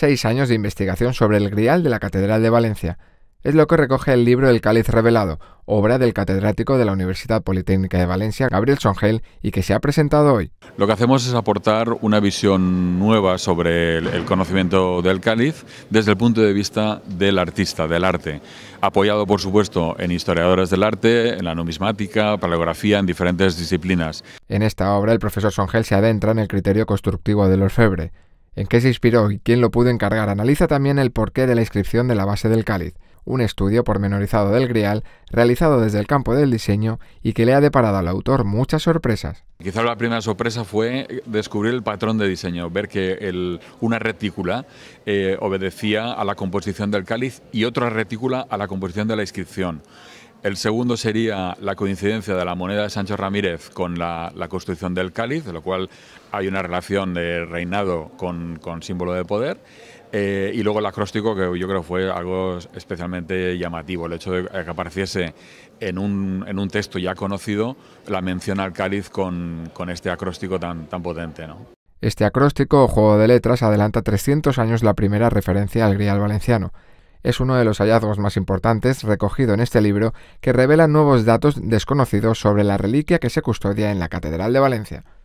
seis años de investigación sobre el grial de la Catedral de Valencia. Es lo que recoge el libro El Cáliz Revelado, obra del catedrático de la Universidad Politécnica de Valencia, Gabriel Songel, y que se ha presentado hoy. Lo que hacemos es aportar una visión nueva sobre el conocimiento del cáliz desde el punto de vista del artista, del arte, apoyado por supuesto en historiadores del arte, en la numismática, paleografía, en diferentes disciplinas. En esta obra el profesor Songel se adentra en el criterio constructivo del orfebre en qué se inspiró y quién lo pudo encargar. Analiza también el porqué de la inscripción de la base del cáliz, un estudio pormenorizado del grial realizado desde el campo del diseño y que le ha deparado al autor muchas sorpresas. Quizá la primera sorpresa fue descubrir el patrón de diseño, ver que una retícula eh, obedecía a la composición del cáliz y otra retícula a la composición de la inscripción. El segundo sería la coincidencia de la moneda de Sancho Ramírez con la, construcción del cáliz, de lo cual hay una relación de reinado con, símbolo de poder. Eh, y luego el acróstico, que yo creo fue algo especialmente llamativo, el hecho de que apareciese en un, texto ya conocido la mención al cáliz con, este acróstico tan, potente. Este acróstico juego de letras adelanta 300 años la primera referencia al grial valenciano es uno de los hallazgos más importantes recogido en este libro que revela nuevos datos desconocidos sobre la reliquia que se custodia en la Catedral de Valencia.